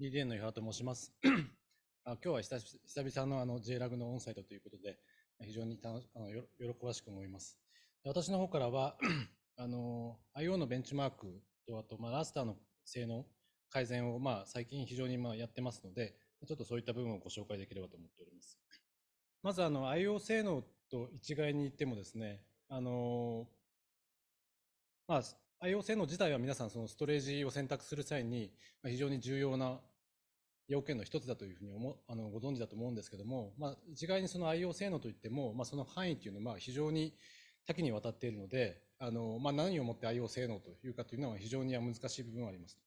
DDN の岩と申します。あ今日は久々のあの JLAG のオンサイトということで、非常に楽あのよ喜ばしく思います。私の方からは、あの IO のベンチマークと、あと、まあ、ラスターの性能改善を、まあ、最近非常にまあやってますので、ちょっとそういった部分をご紹介できればと思っております。まずあの IO 性能と一概に言ってもですね、あのまあ、IO 性能自体は皆さんそのストレージを選択する際に非常に重要な要件の一つだというふうに思あのご存知だと思うんですけども、まあ、一概にその IO 性能といっても、まあ、その範囲というのは非常に多岐にわたっているので、あのまあ、何をもって IO 性能というかというのは非常に難しい部分はあります。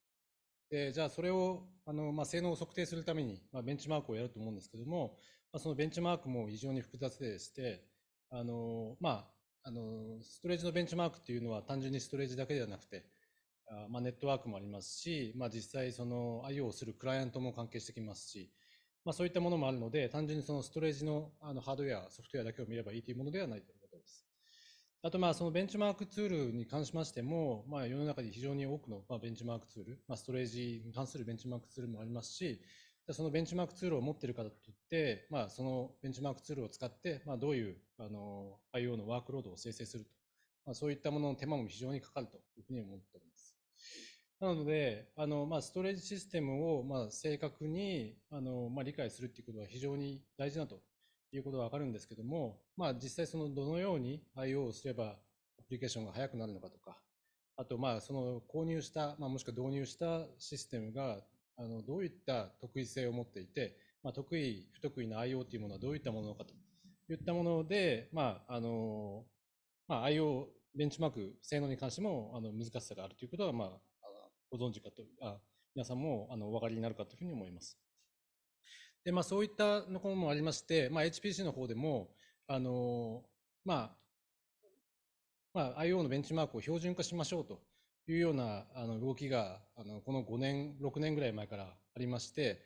でじゃあ、それをあの、まあ、性能を測定するために、まあ、ベンチマークをやると思うんですけども、まあ、そのベンチマークも非常に複雑でして、あのまあ、あのストレージのベンチマークっていうのは単純にストレージだけではなくて、まあ、ネットワークもありますし、まあ、実際その IO をするクライアントも関係してきますし、まあ、そういったものもあるので、単純にそのストレージのあのハードウェア、ソフトウェアだけを見ればいいというものではないということです。あと、まそのベンチマークツールに関しましても、まあ、世の中に非常に多くの、まあ、ベンチマークツール、まあ、ストレージに関するベンチマークツールもありますし、そのベンチマークツールを持っている方といって、まあ、そのベンチマークツールを使って、まあ、どういうあの IO のワークロードを生成すると、まあ、そういったものの手間も非常にかかるというふうに思っております。なので、あのまあ、ストレージシステムをまあ正確にあの、まあ、理解するということは非常に大事だということは分かるんですけども、まあ、実際、そのどのように IO をすればアプリケーションが速くなるのかとか、あとまあその購入した、まあ、もしくは導入したシステムがあのどういった得意性を持っていて、まあ、得意、不得意な IO というものはどういったものかといったもので、まああのまあ、IO ベンチマーク性能に関してもあの難しさがあるということは、まあ、ご存知かとあ皆さんもあのお分かりになるかというふうに思います。でまあ、そういったのもありまして、まあ、HPC の方でもあの、まあまあ、IO のベンチマークを標準化しましょうというようなあの動きがあのこの5年、6年ぐらい前からありまして、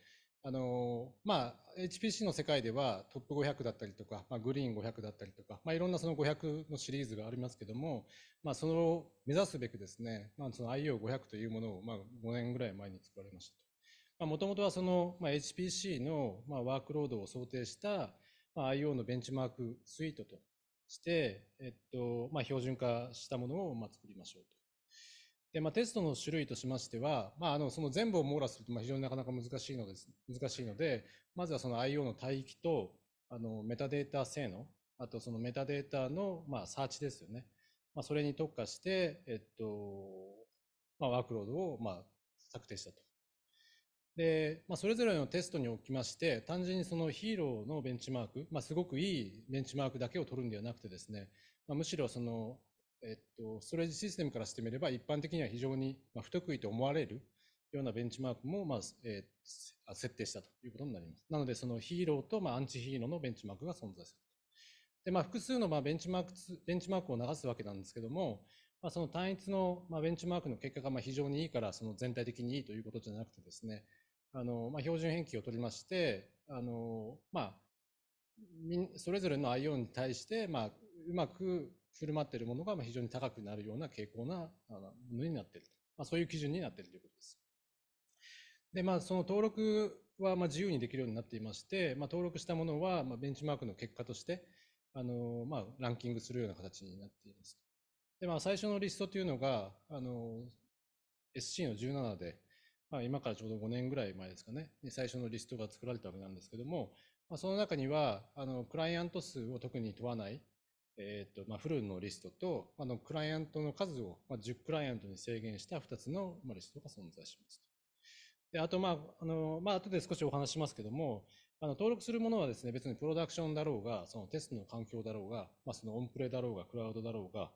あのまあ、HPC の世界ではトップ500だったりとか、まあ、グリーン500だったりとか、まあ、いろんなその500のシリーズがありますけども、まあ、その目指すべくですね、まあ、その IO500 というものを、まあ、5年ぐらい前に作られましたもともとはその、まあ、HPC の、まあ、ワークロードを想定した、まあ、IO のベンチマークスイートとして、えっとまあ、標準化したものを、まあ、作りましょうと。で、まあ、テストの種類としましては、まあ、あの、その全部を網羅すると、まあ、非常になかなか難しいのです、難しいので、まずはその IO の帯域と、あの、メタデータ性能、あとそのメタデータの、まあ、サーチですよね。まあ、それに特化して、えっと、まあ、ワークロードを、まあ、策定したと。で、まあ、それぞれのテストにおきまして、単純にそのヒーローのベンチマーク、まあ、すごくいいベンチマークだけを取るんではなくてですね、まあ、むしろそのえっと、ストレージシステムからしてみれば、一般的には非常に不得意と思われるようなベンチマークも、まあえー、設定したということになります。なので、そのヒーローと、まあ、アンチヒーローのベンチマークが存在する。で、まあ、複数の、まベンチマーク、ベンチマークを流すわけなんですけども、まあ、その単一の、まベンチマークの結果が、ま非常にいいから、その全体的にいいということじゃなくてですね、あの、まあ、標準変形を取りまして、あの、まあ、それぞれの IO に対して、まあ、うまく振る舞っているものが非常に高くなるような傾向なものになっていると。まあ、そういう基準になっているということです。で、まあ、その登録はま自由にできるようになっていまして、まあ、登録したものはまベンチマークの結果として、あのまあ、ランキングするような形になっています。で、まあ、最初のリストというのが、あの SC の17で、まあ、今からちょうど5年ぐらい前ですかね、最初のリストが作られたわけなんですけども、まあ、その中には、あのクライアント数を特に問わない、えっ、ー、と、まあ、フルのリストと、あの、クライアントの数を、まあ、10クライアントに制限した2つの、まあ、リストが存在しますと。で、あと、まあ、あの、まあ、後で少しお話しますけども、あの、登録するものはですね、別にプロダクションだろうが、そのテストの環境だろうが、まあ、そのオンプレだろうが、クラウドだろうが、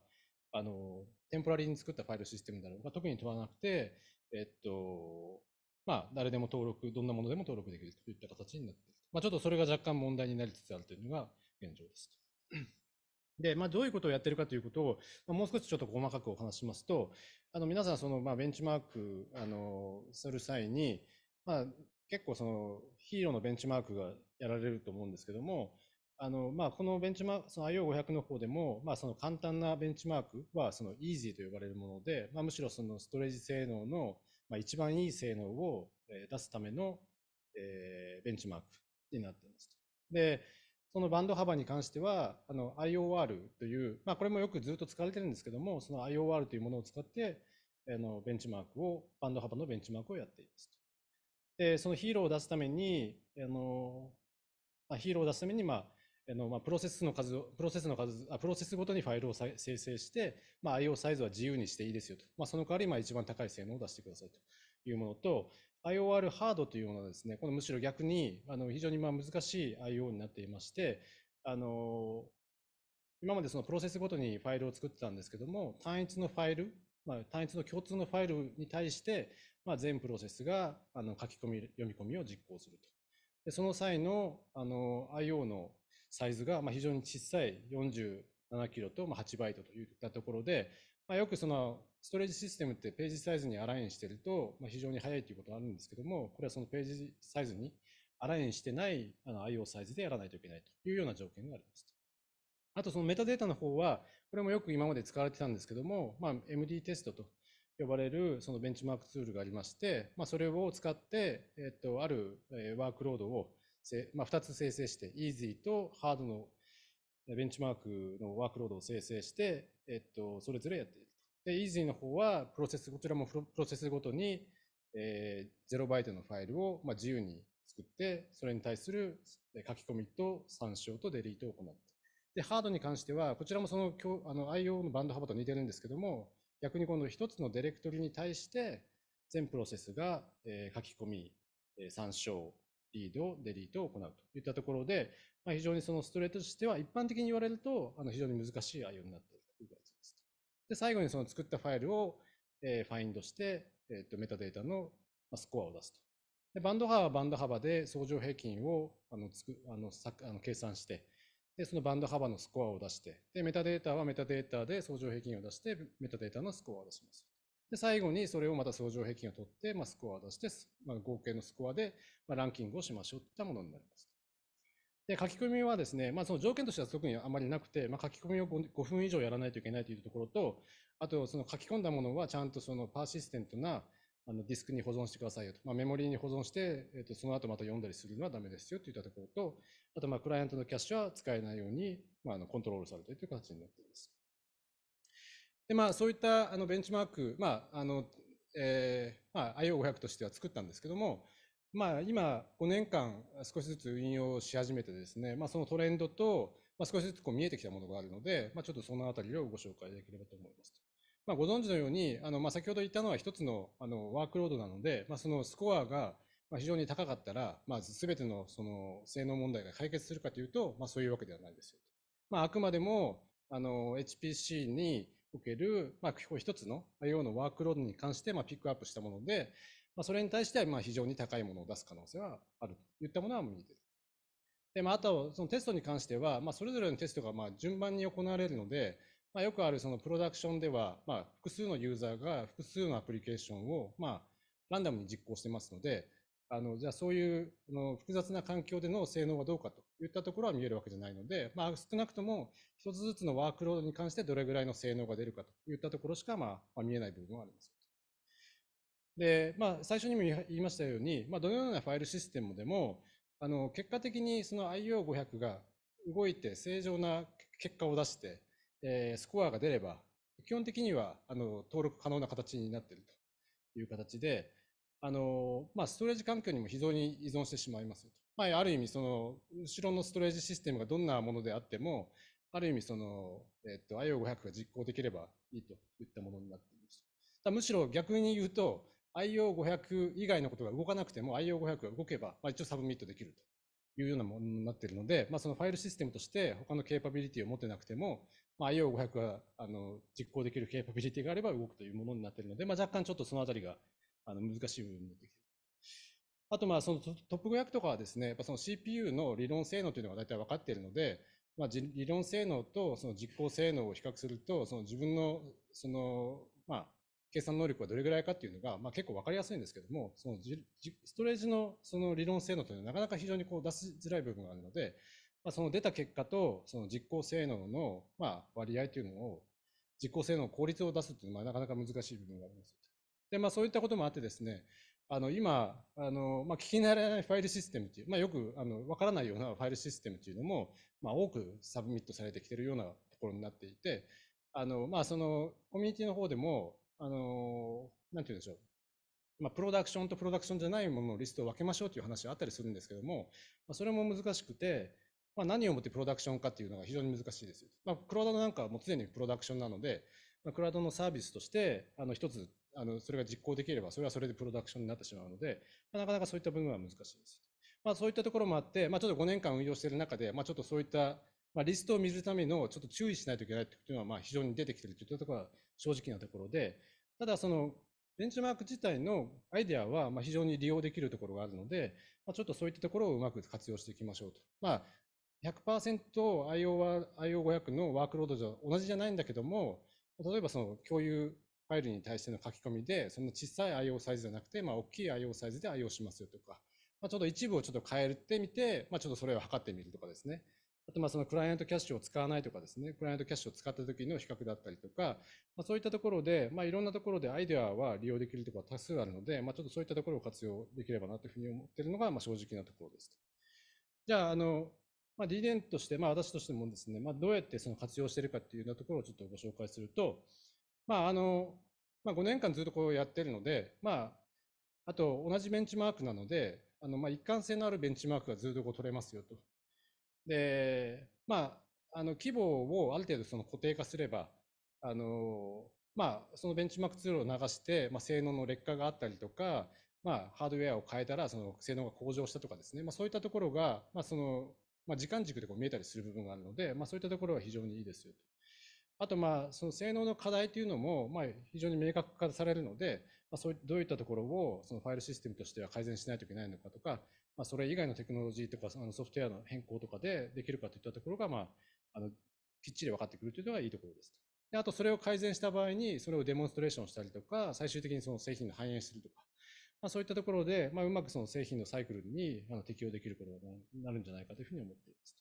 あの、テンポラリーに作ったファイルシステムだろうが、特に問わなくて、えっと、まあ、誰でも登録、どんなものでも登録できるといった形になっている。まあ、ちょっとそれが若干問題になりつつあるというのが現状ですで、まあ、どういうことをやってるかということを、まあ、もう少しちょっと細かくお話しますと、あの、皆さん、その、まあ、ベンチマーク、あの、する際に、まあ、結構その、ヒーローのベンチマークがやられると思うんですけども、あの、まあ、このベンチマーク、その IO500 の方でも、まあ、その簡単なベンチマークは、その Easy と呼ばれるもので、まあ、むしろそのストレージ性能の、まあ、一番いい性能を出すための、えー、ベンチマークになっています。で、そのバンド幅に関しては、あの IOR という、まあ、これもよくずっと使われてるんですけども、その IOR というものを使って、あのベンチマークを、バンド幅のベンチマークをやっていますで、そのヒーローを出すために、あのまあ、ヒーローを出すために、まあ、あのまあ、プロセスの数プロセスの数、あプロセスごとにファイルを生成して、まあ、IO サイズは自由にしていいですよと。まあ、その代わり、まあ、一番高い性能を出してくださいと。いうものと、IOR ハードというものはですね、このむしろ逆にあの非常にまあ難しい IO になっていまして、あの今までそのプロセスごとにファイルを作ってたんですけども、単一のファイル、まあ、単一の共通のファイルに対して、まあ、全プロセスがあの書き込み、読み込みを実行すると。でその際のあの IO のサイズが、まあ、非常に小さい47キロと、まあ、8バイトといったところで、まあ、よくそのストレージシステムってページサイズにアラインしてると、まあ、非常に速いということがあるんですけども、これはそのページサイズにアラインしてないあの IO サイズでやらないといけないというような条件があります。あとそのメタデータの方は、これもよく今まで使われてたんですけども、まあ、MD テストと呼ばれるそのベンチマークツールがありまして、まあ、それを使って、えっと、あるワークロードを、まあ、2つ生成して、Easy と Hard のベンチマークのワークロードを生成して、えっと、それぞれやっている。で、イージーの方は、プロセス、こちらもプロセスごとに、えー、0バイトのファイルを、まあ、自由に作って、それに対する書き込みと参照とデリートを行って。で、ハードに関しては、こちらもそのあの IO のバンド幅と似てるんですけども、逆に今度一つのディレクトリに対して、全プロセスが、えー、書き込み、えー、参照、リード、デリートを行うといったところで、まあ、非常にそのストレートとしては、一般的に言われると、あの非常に難しい IO になっている。で、最後にその作ったファイルを、えー、ファインドして、えっ、ー、と、メタデータのスコアを出すと。で、バンド幅はバンド幅で相乗平均をあのつくあのさあの計算して、で、そのバンド幅のスコアを出して、で、メタデータはメタデータで相乗平均を出して、メタデータのスコアを出します。で、最後にそれをまた相乗平均を取って、まあ、スコアを出して、まあ、合計のスコアで、まあ、ランキングをしましょうといったものになります。で、書き込みはですね、まあ、その条件としては特にあまりなくて、まあ、書き込みを 5, 5分以上やらないといけないというところと、あと、その書き込んだものはちゃんとそのパーシステントなあのディスクに保存してくださいよと。まあ、メモリーに保存して、えー、とその後また読んだりするのはダメですよといったところと、あと、まあ、クライアントのキャッシュは使えないように、まあ、あのコントロールされているという形になっています。で、まあ、そういったあのベンチマーク、まあ、あの、えー、まあ、IO500 としては作ったんですけども、まあ、今、5年間少しずつ運用し始めてですね、まあ、そのトレンドと、まあ、少しずつこう見えてきたものがあるので、まあ、ちょっとそのあたりをご紹介できればと思います。まあ、ご存知のように、あのまあ、先ほど言ったのは一つのあのワークロードなので、まあ、そのスコアが非常に高かったら、まあ、全てのその性能問題が解決するかというと、まあ、そういうわけではないですよ。まあ、あくまでもあの HPC における、まあ、一つの IO のワークロードに関して、まあ、ピックアップしたもので、まあ、それに対してはまあ非常に高いものを出す可能性はあるといったものは見えている。でまあ、あとそのテストに関しては、まあ、それぞれのテストがまあ順番に行われるので、まあ、よくあるそのプロダクションでは、まあ、複数のユーザーが複数のアプリケーションをまあランダムに実行してますので、あのじゃあそういうの複雑な環境での性能はどうかといったところは見えるわけじゃないので、まあ、少なくとも一つずつのワークロードに関してどれぐらいの性能が出るかといったところしかまあ見えない部分はあります。で、まあ、最初にも言いましたように、まあ、どのようなファイルシステムでも、あの結果的にその IO500 が動いて正常な結果を出して、えー、スコアが出れば、基本的にはあの登録可能な形になっているという形で、あのまあ、ストレージ環境にも非常に依存してしまいますと。まあ、ある意味その、後ろのストレージシステムがどんなものであっても、ある意味その、えっと、IO500 が実行できればいいといったものになっています。むしろ逆に言うと、IO500 以外のことが動かなくても IO500 が動けば、まあ、一応サブミットできるというようなものになっているので、まあ、そのファイルシステムとして他のケーパビリティを持ってなくても、まあ、IO500 があの実行できるケーパビリティがあれば動くというものになっているので、まあ、若干ちょっとそのあたりがあの難しい部分になってきている。あとまあそのトップ500とかはですね、やっぱその CPU の理論性能というのが大体分かっているので、まあ、理論性能とその実行性能を比較すると、その自分のそのまあ計算能力はどれぐらいかっていうのが、まあ、結構わかりやすいんですけども、そのストレージのその理論性能というのはなかなか非常にこう出しづらい部分があるので、まあ、その出た結果とその実行性能のまあ割合というのを、実行性能効率を出すというのはなかなか難しい部分があります。で、まあそういったこともあってですね、あの今、あのまあ、聞き慣れないファイルシステムという、まあ、よくあの分からないようなファイルシステムというのも、まあ、多くサブミットされてきているようなところになっていて、あのまあ、そのコミュニティの方でもあの、なんて言うんでしょう。まあ、プロダクションとプロダクションじゃないもののリストを分けましょうという話があったりするんですけども、まあ、それも難しくて、まあ、何をもってプロダクションかっていうのが非常に難しいです。まあ、クラウドなんかはもう常にプロダクションなので、まあ、クラウドのサービスとして、あの、一つ、あの、それが実行できれば、それはそれでプロダクションになってしまうので、まあ、なかなかそういった部分は難しいです。まあ、そういったところもあって、まあ、ちょっと5年間運用している中で、まあ、ちょっとそういったまあ、リストを見るためのちょっと注意しないといけないというのは、まあ、非常に出てきているというところは正直なところで、ただそのベンチマーク自体のアイデアはま非常に利用できるところがあるので、まあ、ちょっとそういったところをうまく活用していきましょうと。まあ、100%IO500 のワークロードじゃ同じじゃないんだけども、例えばその共有ファイルに対しての書き込みで、そな小さい IO サイズじゃなくて、まあ、大きい IO サイズで IO しますよとか、まあ、ちょっと一部をちょっと変えてみて、まあ、ちょっとそれを測ってみるとかですね。あとまあそのクライアントキャッシュを使わないとかですね、クライアントキャッシュを使った時の比較だったりとか、まあ、そういったところで、まあ、いろんなところでアイデアは利用できるところは多数あるので、まあ、ちょっとそういったところを活用できればなというふうに思っているのがまあ正直なところです。じゃあ、あの、まあ、理念として、まあ、私としてもですね、まあ、どうやってその活用しているかっていうようなところをちょっとご紹介すると、まあ、あの、まあ、5年間ずっとこうやってるので、まあ、あと同じベンチマークなので、あのまあ一貫性のあるベンチマークがずっとこう取れますよと。で、まあ、あの規模をある程度その固定化すれば、あのまあ、そのベンチマークツールを流して、まあ、性能の劣化があったりとか、まあ、ハードウェアを変えたらその性能が向上したとかですね、まあ、そういったところが、まあそのまあ、時間軸でこう見えたりする部分があるので、まあ、そういったところは非常にいいですよと。あと、まあ、その性能の課題というのも、まあ、非常に明確化されるので、まあ、そうどういったところをそのファイルシステムとしては改善しないといけないのかとか、まあ、それ以外のテクノロジーとかあのソフトウェアの変更とかでできるかといったところが、まあ、あのきっちり分かってくるというのがいいところです。であとそれを改善した場合にそれをデモンストレーションしたりとか最終的にその製品の反映するとか、まあ、そういったところで、まあ、うまくその製品のサイクルにあの適用できることになるんじゃないかというふうに思っています。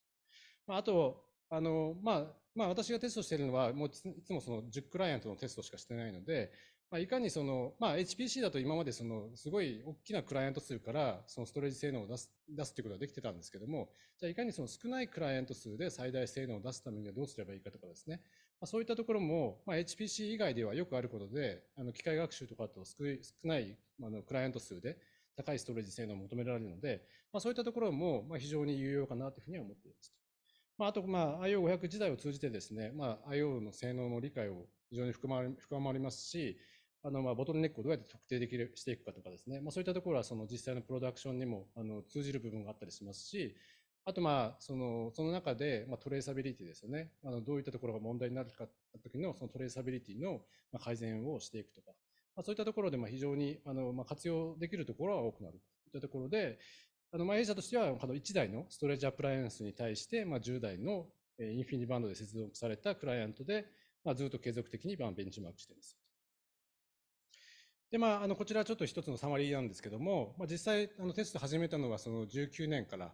まあ、あとあの、まあまあ、私がテストしているのはもういつもその10クライアントのテストしかしてないので、まあ、いかにその、まあ、HPC だと今までそのすごい大きなクライアント数からそのストレージ性能を出す出すということができてたんですけども、じゃあいかにその少ないクライアント数で最大性能を出すためにはどうすればいいかとかですね、まあ、そういったところも、まあ、HPC 以外ではよくあることで、あの機械学習とかと少ないあのクライアント数で高いストレージ性能を求められるので、まあ、そういったところもまあ非常に有用かなというふうには思っています。まあ、あと、まあ、IO500 時代を通じてですね、まあ、IO の性能の理解を非常に深まりますし、あのまあボトルネックをどうやって特定できるしていくかとかですね、まあ、そういったところはその実際のプロダクションにもあの通じる部分があったりしますし、あとまあそのその中でまあトレーサビリティですよね、あのどういったところが問題になるか時のそのトレーサビリティの改善をしていくとか、まあ、そういったところでまあ非常にあのまあ活用できるところは多くなるといったところで、あのまあ弊社としてはあの1台のストレージアプライアンスに対してまあ10台のインフィニバンドで接続されたクライアントでずっと継続的にベンチマークしています。で、まあ、あの、こちらちょっと一つのサマリーなんですけども、まあ、実際、あの、テスト始めたのはその19年から、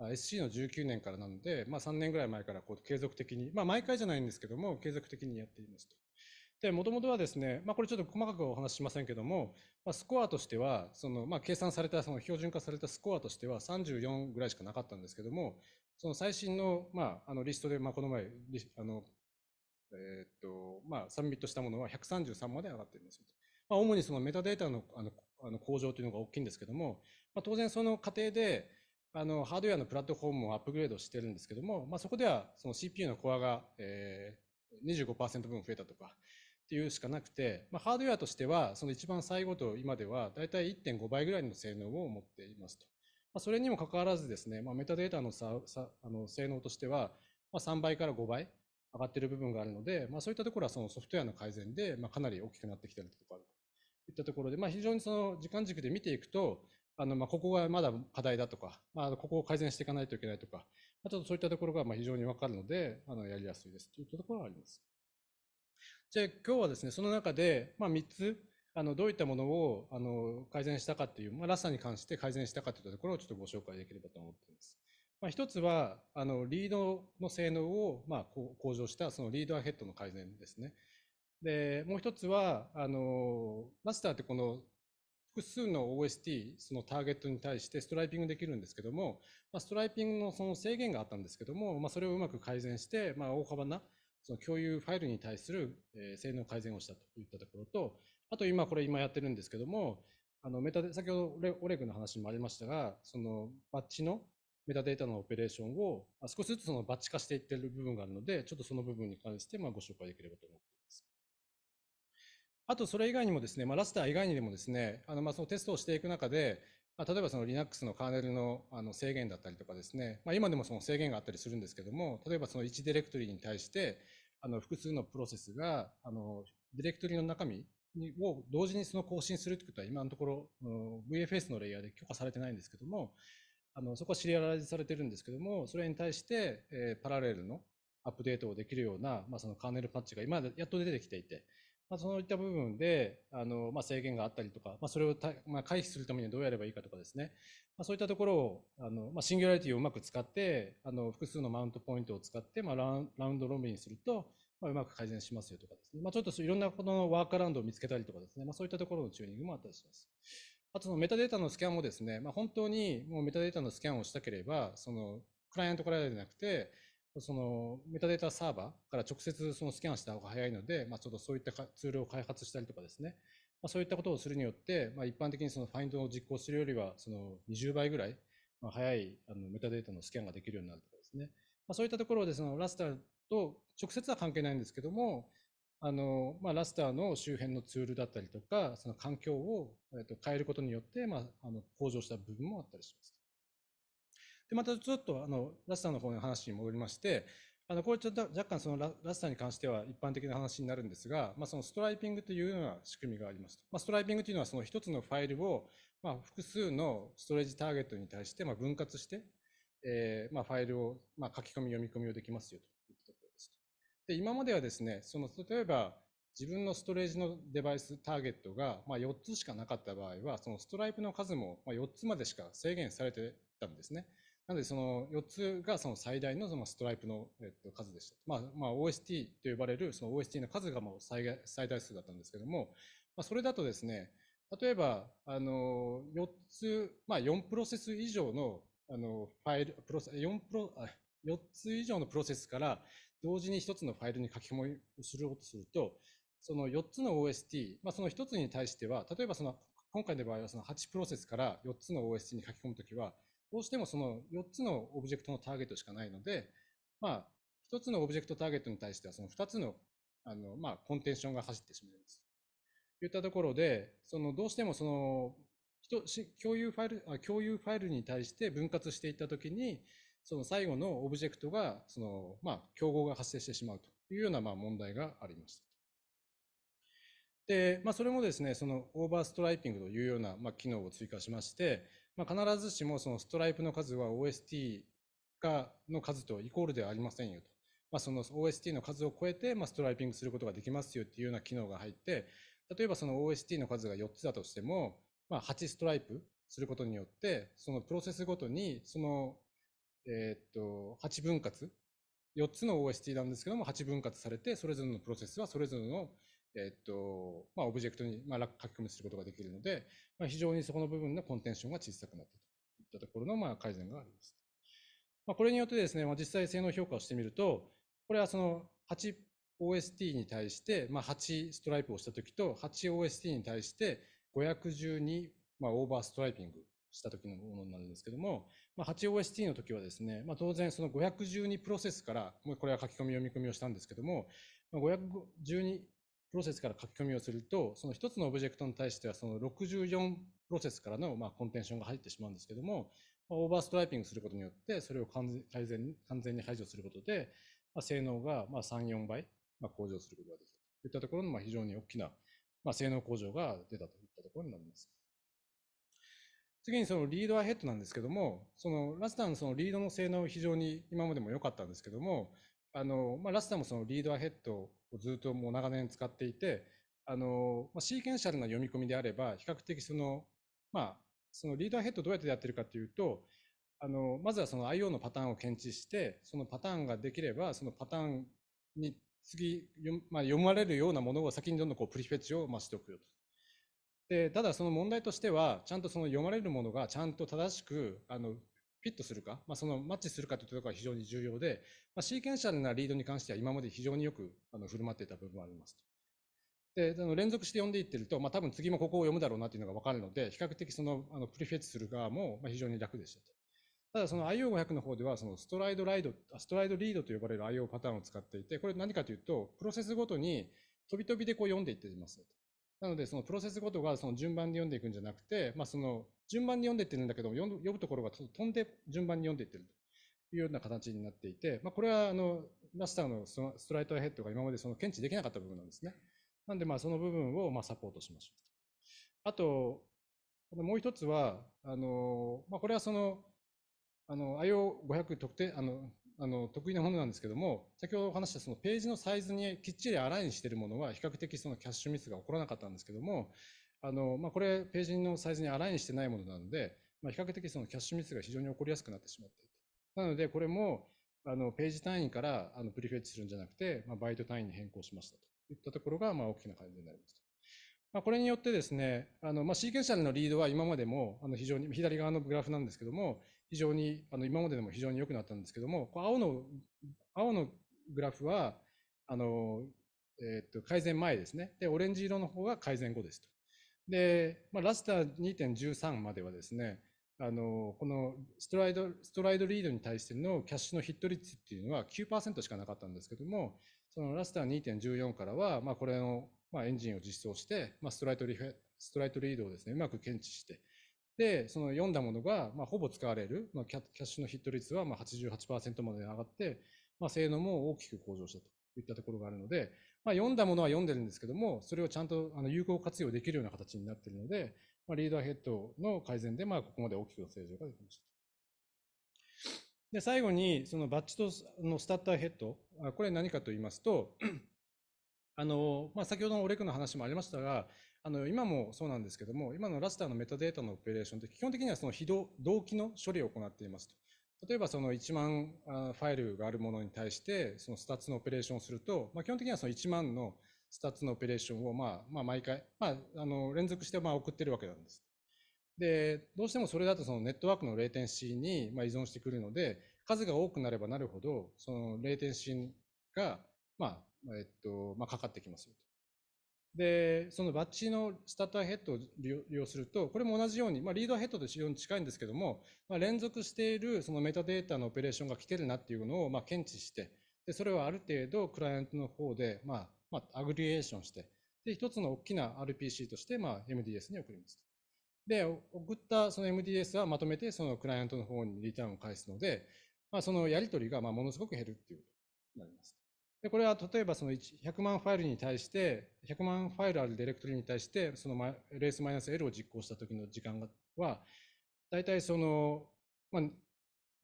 SC の19年からなので、まあ、3年ぐらい前からこう継続的に、まあ、毎回じゃないんですけども、継続的にやっていますと。で、もともとはですね、まあ、これちょっと細かくお話ししませんけども、まあ、スコアとしては、その、まあ、計算された、その標準化されたスコアとしては34ぐらいしかなかったんですけども、その最新の、まあ、あの、リストで、まあ、この前、あの、えー、っと、まあ、サミットしたものは133まで上がってるんですよ。まあ、主にそのメタデータのあのあの向上というのが大きいんですけども、まあ、当然その過程で、あのハードウェアのプラットフォームをアップグレードしてるんですけども、まあ、そこではその CPU のコアが、えー、25%分増えたとかっていうしかなくて、まあ、ハードウェアとしてはその一番最後と今ではだいたい1.5倍ぐらいの性能を持っていますと、まあ、それにもかかわらずですね、まあ、メタデータのささあの性能としては、まあ、3倍から5倍上がっている部分があるので、まあ、そういったところはそのソフトウェアの改善で、まあ、かなり大きくなってきているところいったところで、まあ、非常にその時間軸で見ていくと、あのまあここがまだ課題だとか、まあ、ここを改善していかないといけないとか、ちょっとそういったところがまあ非常に分かるので、あのやりやすいですといったところがあります。じゃあ今日はですね、その中で、まあ、3つ、あのどういったものをあの改善したかっていう、まあ、ラッサに関して改善したかといったところをちょっとご紹介できればと思っています。まあ、1つは、あのリードの性能をまあ向上した、そのリードアヘッドの改善ですね。で、もう一つは、あの、マスターってこの複数の OST、そのターゲットに対してストライピングできるんですけども、まあ、ストライピングのその制限があったんですけども、まあ、それをうまく改善して、まあ、大幅なその共有ファイルに対する性能改善をしたといったところと、あと今これ今やってるんですけども、あのメタ先ほどオレグの話もありましたが、そのバッチのメタデータのオペレーションを少しずつそのバッチ化していってる部分があるので、ちょっとその部分に関してまあご紹介できればと思いあとそれ以外にもですね、まあ、ラスター以外にもですね、あのまあそのテストをしていく中で、まあ、例えばその Linux のカーネルのあの制限だったりとかですね、まあ、今でもその制限があったりするんですけども、例えばその1ディレクトリに対して、あの複数のプロセスが、あのディレクトリの中身を同時にその更新するということは今のところ、VFS のレイヤーで許可されてないんですけども、あのそこはシリアライズされてるんですけども、それに対して、えー、パラレルのアップデートをできるような、まあ、そのカーネルパッチが今やっと出てきていて、まあ、そういった部分であの、まあ、制限があったりとか、まあ、それをまあ、回避するためにはどうやればいいかとかですね、まあ、そういったところをあの、まあ、シンギュラリティをうまく使ってあの複数のマウントポイントを使って、まあ、ラウンドロンビンすると、まあ、うまく改善しますよとかですね、まあ、ちょっといろんなこのワークアラウンドを見つけたりとかですね、まあ、そういったところのチューニングもあったりします。あとそのメタデータのスキャンもですね、まあ、本当にもうメタデータのスキャンをしたければ、そのクライアントからじゃなくて、そのメタデータサーバーから直接そのスキャンした方が早いので、まあ、ちょっとそういったツールを開発したりとかですね、まあ、そういったことをするによって、まあ、一般的にそのファインドを実行するよりは、その20倍ぐらい、まあ、早いあのメタデータのスキャンができるようになるとかですね、まあ、そういったところで、そのラスターと直接は関係ないんですけども、あのまあ、ラスターの周辺のツールだったりとか、その環境を変えることによって、まあ、あの向上した部分もあったりします。で、またちょっと、あの、ラスターの方の話に戻りまして、あの、これちょっと若干そのララスターに関しては一般的な話になるんですが、まあ、そのストライピングというような仕組みがありますと。まあ、ストライピングというのはその一つのファイルを、まあ、複数のストレージターゲットに対して、まあ、分割して、えー、まあ、ファイルを、まあ、書き込み、読み込みをできますよというところです。で、今まではですね、その、例えば、自分のストレージのデバイス、ターゲットが、ま4つしかなかった場合は、そのストライプの数も、ま4つまでしか制限されてたんですね。なので、その4つがその最大のそのストライプの、数でした。まあ、まあ、OST と呼ばれるその OST の数がもう最大数だったんですけども、まあ、それだとですね、例えば、あの、4つ、まあ、4プロセス以上の、あの、ファイル、プロセス、4プロ、つ以上のプロセスから同時に1つのファイルに書き込みをするとすると、その4つの OST、まあ、その1つに対しては、例えばその今回の場合はその8プロセスから4つの OST に書き込むときは、どうしてもその4つのオブジェクトのターゲットしかないので、まあ、1つのオブジェクトターゲットに対してはその2つのあの、まあ、コンテンションが走ってしまいます。といったところで、そのどうしてもその共有ファイル共有ファイルに対して分割していったときに、その最後のオブジェクトが、そのまあ、競合が発生してしまうというようなまあ問題がありました。で、まあ、それもですね、そのオーバーストライピングというようなまあ機能を追加しまして、まあ、必ずしもそのストライプの数は OST がの数とイコールではありませんよと。まあ、その OST の数を超えて、まあ、ストライピングすることができますよっていうような機能が入って、例えばその OST の数が4つだとしても、まあ、8ストライプすることによって、そのプロセスごとに、その、えっと、8分割、4つの OST なんですけども、8分割されて、それぞれのプロセスはそれぞれのえっと、まあ、オブジェクトに、まあ、書き込みすることができるので、まあ、非常にそこの部分のコンテンションが小さくなったといったところの、まあ、改善があります。まあ、これによってですね、まあ、実際性能評価をしてみると、これはその 8OST に対して、まあ、8ストライプをしたときと、8OST に対して512、まあ、オーバーストライピングした時のものなんですけども、まあ、8OST の時はですね、まあ、当然その512プロセスから、これは書き込み読み込みをしたんですけども、512プロセスから書き込みをすると、その1つのオブジェクトに対しては、その64プロセスからのまコンテンションが入ってしまうんですけども、オーバーストライピングすることによって、それを完全完全に排除することで、ま性能がま3、4倍、ま向上することができるといったところの非常に大きな、ま性能向上が出たといったところになります。次にそのリードアヘッドなんですけども、そのラスターのそのリードの性能非常に今までも良かったんですけども、あのまあ、ラスターもそのリードアヘッドずっともう長年使っていて、あの、まあ、シーケンシャルな読み込みであれば、比較的その、まあ、そのリーダーヘッドどうやってやってるかというと、あの、まずはその IO のパターンを検知して、そのパターンができれば、そのパターンに次、まあ、読まれるようなものを先にどんどんこうプリフェチを増しておくよと。で、ただその問題としては、ちゃんとその読まれるものがちゃんと正しく、あの、フィットするか、まあ、そのマッチするかというところが非常に重要で、まあ、シーケンシャルなリードに関しては今まで非常によくあの振る舞っていた部分はありますと。で、あの連続して読んでいってると、まあ、多分次もここを読むだろうなというのが分かるので、比較的そのあのプリフェッツする側も非常に楽でしたと。ただその IO500 の方では、そのストライドライド、ストライドリードと呼ばれる IO パターンを使っていて、これ何かというと、プロセスごとに飛び飛びでこう読んでいってますなので、そのプロセスごとがその順番に読んでいくんじゃなくて、まあ、その順番に読んでいってるんだけど、読むところが飛んで順番に読んでいってるというような形になっていて、まあ、これはあのマスターのストライトヘッドが今までその検知できなかった部分なんですね。なんで、その部分をまサポートしましょう。あと、もう一つは、あのまあ、これはそのあの IO500 特定あのあの、得意なものなんですけども、先ほどお話したそのページのサイズにきっちりアラインしているものは比較的そのキャッシュミスが起こらなかったんですけども、あの、まあ、これページのサイズにアラインしてないものなので、まあ、比較的そのキャッシュミスが非常に起こりやすくなってしまっている。なので、これも、あの、ページ単位からあのプリフェッチするんじゃなくて、まあ、バイト単位に変更しましたといったところが、まあ、大きな改善になります。まあ、これによってですね、あの、まあ、シーケンシャルのリードは今までも、あの、非常に左側のグラフなんですけども、非常にあの今まででも非常に良くなったんですけども青の青のグラフはあの、えー、っと改善前ですねでオレンジ色の方が改善後ですとで、まあ、ラスター2.13まではですねあのこのストライドストライドリードに対してのキャッシュのヒット率っていうのは9%しかなかったんですけどもそのラスター2.14からは、まあ、これの、まあ、エンジンを実装して、まあ、ストライドリストライトリードをですねうまく検知してで、その読んだものが、まあ、ほぼ使われる、まあ、キャッシュのヒット率はまあ88%まで上がって、まあ、性能も大きく向上したといったところがあるので、まあ、読んだものは読んでるんですけども、それをちゃんとあの有効活用できるような形になっているので、まあ、リーダーヘッドの改善で、まあ、ここまで大きく成長ができました。で、最後に、そのバッチとのスタッターヘッド、これ何かと言いますと、あの、まあ、先ほどのオレクの話もありましたが、あの今もそうなんですけども、今のラスターのメタデータのオペレーションって基本的にはその非同期の処理を行っていますと。例えばその1万ファイルがあるものに対して、そのスタッツのオペレーションをすると、まあ、基本的にはその1万のスタッツのオペレーションをまあまあ毎回、まあ、あの連続してまあ送ってるわけなんです。で、どうしてもそれだとそのネットワークのレイテンシーにまあ依存してくるので、数が多くなればなるほど、そのレイテンシーが、まあえっとまあ、かかってきますよと。で、そのバッチのスターターヘッドを利用すると、これも同じように、まあ、リードヘッドと非常に近いんですけども、まあ、連続しているそのメタデータのオペレーションが来てるなっていうのをまあ検知して、で、それをある程度クライアントの方で、まあ、まあ、アグリエーションして、で、一つの大きな RPC として、まあ、MDS に送ります。で、送ったその MDS はまとめてそのクライアントの方にリターンを返すので、まあ、そのやり取りがまあものすごく減るっていうことになります。でこれは例えばその100万ファイルに対して、100万ファイルあるディレクトリに対して、そのレースマイナス L を実行した時の時間は、大体その、まあ、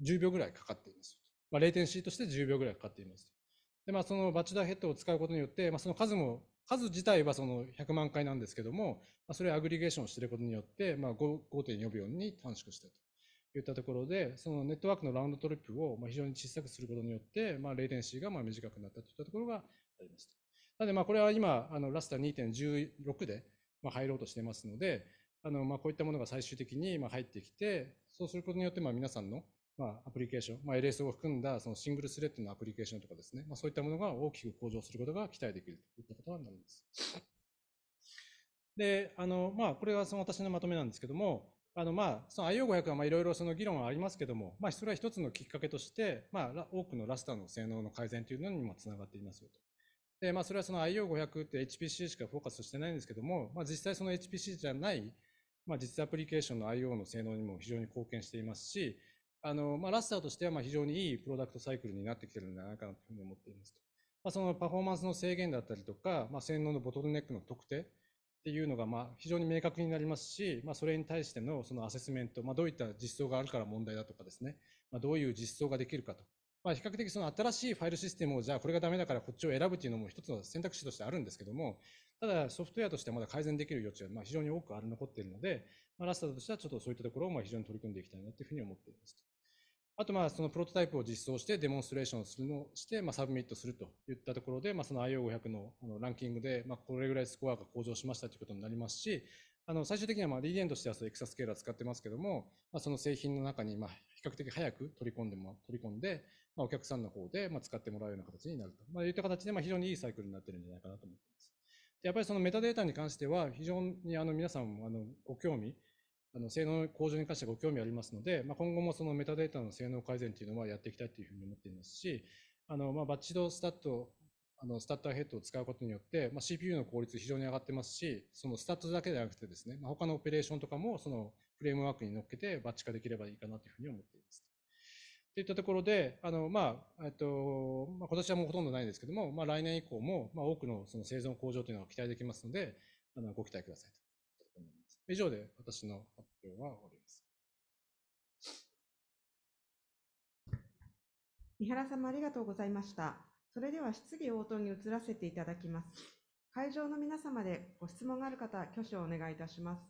10秒ぐらいかかっています。まあ、レイテンシーとして10秒ぐらいかかっています。で、まあ、そのバチチダーヘッドを使うことによって、まあ、その数も、数自体はその100万回なんですけども、まあ、それをアグリゲーションしていることによって、まあ、5.4秒に短縮したと。いったところで、そのネットワークのラウンドトリップをまあ非常に小さくすることによって、まあ、レイテンシーがまあ短くなったといったところがあります。なので、これは今、あのラスター2.16でまあ入ろうとしてますので、あのまあこういったものが最終的にまあ入ってきて、そうすることによってまあ皆さんのまあアプリケーション、まあ、LS を含んだそのシングルスレッドのアプリケーションとかですね、まあ、そういったものが大きく向上することが期待できるといったことになります。で、あのまあ、これはその私のまとめなんですけども、あのまあ、その IO500 はいろいろその議論はありますけども、まあ、それは一つのきっかけとして、まあ、多くのラスターの性能の改善というのにもつながっていますよと。で、まあ、それはその IO500 って HPC しかフォーカスしてないんですけども、まあ、実際その HPC じゃない、まあ、実アプリケーションの IO の性能にも非常に貢献していますし、あのまあ、ラスターとしてはまあ非常にいいプロダクトサイクルになってきてるんじゃないかなというふうに思っていますと。まあ、そのパフォーマンスの制限だったりとか、まあ、性能のボトルネックの特定、っていうのがまあ非常に明確になりますし、まあ、それに対してのそのアセスメント、まあ、どういった実装があるから問題だとかですね、まあ、どういう実装ができるかと、まあ、比較的その新しいファイルシステムをじゃあこれがダメだからこっちを選ぶというのも一つの選択肢としてあるんですけども、ただソフトウェアとしてはまだ改善できる余地はまあ非常に多くある残っているので、まあ、ラスタとしてはちょっとそういったところをまあ非常に取り組んでいきたいなというふうに思っています。あと、まあ、そのプロトタイプを実装して、デモンストレーションをするのして、まあ、サブミットするといったところで、まあ、その IO500 のランキングで、まあ、これぐらいスコアが向上しましたということになりますし、あの、最終的には、ま DDN としては、そエクサスケーラー使ってますけども、まあ、その製品の中に、まあ、比較的早く取り込んでも、取り込んで、まあ、お客さんの方で、まあ、使ってもらうような形になると。まあ、いった形で、まあ、非常にいいサイクルになってるんじゃないかなと思っています。でやっぱりそのメタデータに関しては、非常にあの皆さんもあのご興味あの性能向上に関してご興味ありますので、まあ、今後もそのメタデータの性能改善というのはやっていきたいというふうに思っていますし、あのまあ、バッチドスタッド、あのスタッターヘッドを使うことによって、まあ、CPU の効率非常に上がってますし、そのスタッドだけではなくてですね、まあ、他のオペレーションとかもそのフレームワークに乗っけてバッチ化できればいいかなというふうに思っています。といったところで、あのまあえっとまあ、今年はもうほとんどないんですけども、まあ、来年以降も、まあ、多くのその生存向上というのが期待できますので、あのご期待くださいと。以上で私の発表は終わります。三原様ありがとうございました。それでは質疑応答に移らせていただきます。会場の皆様でご質問がある方、挙手をお願いいたします。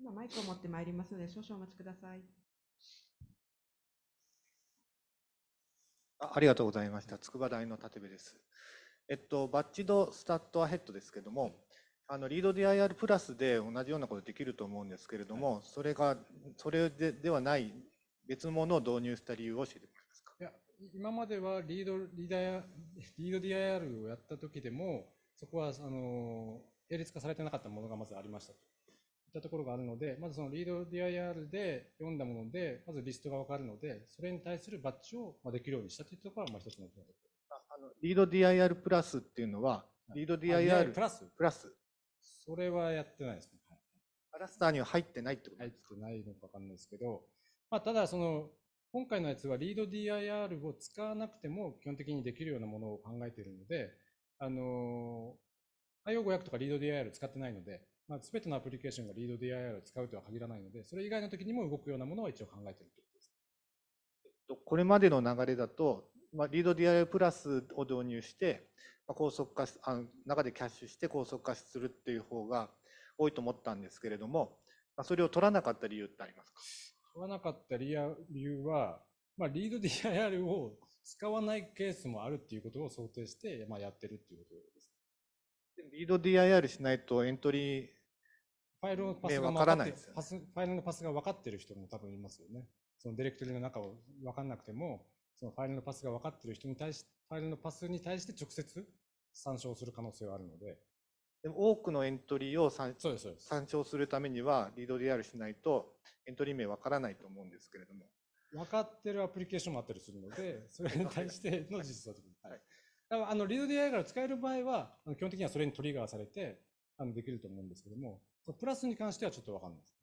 今マイクを持ってまいりますので、少々お待ちください。ありがとうございました。筑波大の立部です。えっと、バッチド、スタッド、アヘッドですけども、あのリード DIR プラスで同じようなことできると思うんですけれども、それが、それでではない別のものを導入した理由を教えてもらえますか。いや、今まではリードリーダーリード DIR をやった時でも、そこはあの並列化されてなかったものがまずありましたと。いったところがあるので、まずそのリード DIR で読んだもので、まずリストが分かるので、それに対するバッチをできるようにしたというところがまあ一つのポイントです。リード DIR プラスっていうのは、リード DIR プラスプラス。それはやってないですね。クラスターには入ってないってこと入ってないのかわかんないですけど、まあ、ただその、今回のやつはリード DIR を使わなくても基本的にできるようなものを考えているので、あの、IO500 とかリード DIR 使ってないので、まあ、全てのアプリケーションがリード DIR を使うとは限らないので、それ以外の時にも動くようなものは一応考えているということです。これまでの流れだと、まあ、リード DIO プラスを導入して、まあ、高速化あの中でキャッシュして高速化するっていう方が多いと思ったんですけれども、まあ、それを取らなかった理由ってありますか取らなかった理由は、まあ、リード DIR を使わないケースもあるっていうことを想定して、まあ、やってるっていうことです。リード DIR しないとエントリーファイルのパスが分からないです、ファイルのパスが分かってる人も多分いますよね。そのディレクトリの中を分かんなくても、そのファイルのパスが分かっている人に対し、ファイルのパスに対して直接参照する可能性はあるので。でも多くのエントリーを参そうですそうです参照するためには、リード DR しないと、エントリー名分からないと思うんですけれども。分かってるアプリケーションもあったりするので、それに対しての実装と。はい。だから、あの、リード DR が使える場合は、基本的にはそれにトリガーされて、あの、できると思うんですけども、プラスに関してはちょっと分かんないです。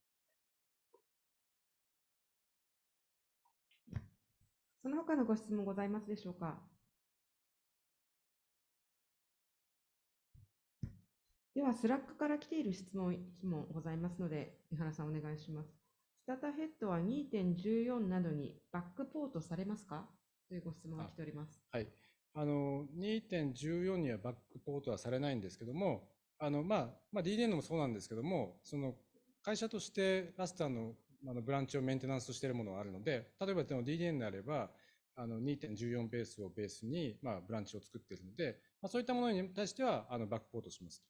その他のご質問ございますでしょうか。では、スラックから来ている質問、質問ございますので、井原さんお願いします。スタタヘッドは2.14などにバックポートされますかというご質問が来ております。はい。あの、2.14にはバックポートはされないんですけども、あの、まあ、まあ、DDN もそうなんですけども、その会社としてラスターのあのブランチをメンテナンスしているものがあるので、例えば DDN であれば、あの2.14ベースをベースに、まあ、ブランチを作っているので、まあ、そういったものに対してはあのバックポートします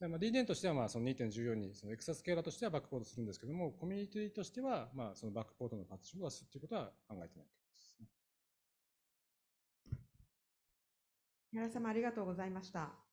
と。まあ、DDN としてはまあその2.14にそのエクサスケーラーとしてはバックポートするんですけども、コミュニティとしてはまあそのバックポートのパ活用を出すということは考えてないすね。皆様ありがとうございました。